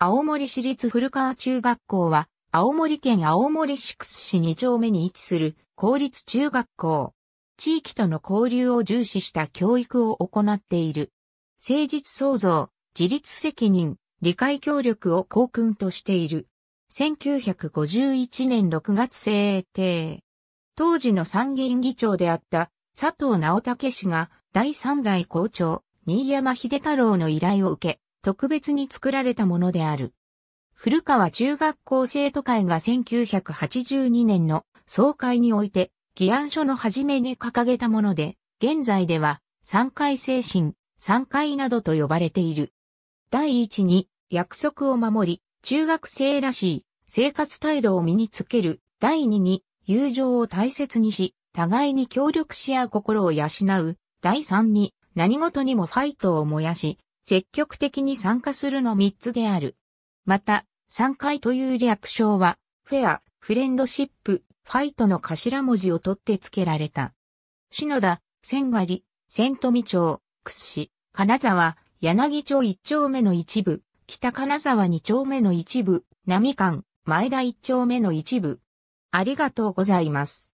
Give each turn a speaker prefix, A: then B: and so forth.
A: 青森市立古川中学校は、青森県青森市屈市2丁目に位置する公立中学校。地域との交流を重視した教育を行っている。誠実創造、自立責任、理解協力を校訓としている。1951年6月制定。当時の参議院議長であった佐藤直武氏が第3代校長、新山秀太郎の依頼を受け、特別に作られたものである。古川中学校生徒会が1982年の総会において、議案書の初めに掲げたもので、現在では、三回精神、三回などと呼ばれている。第一に、約束を守り、中学生らしい生活態度を身につける。第二に、友情を大切にし、互いに協力し合う心を養う。第三に、何事にもファイトを燃やし、積極的に参加するの3つである。また、3回という略称は、フェア、フレンドシップ、ファイトの頭文字を取って付けられた。篠田、千狩、千富町、屈指、金沢、柳町1丁目の一部、北金沢2丁目の一部、並館、前田1丁目の一部。ありがとうございます。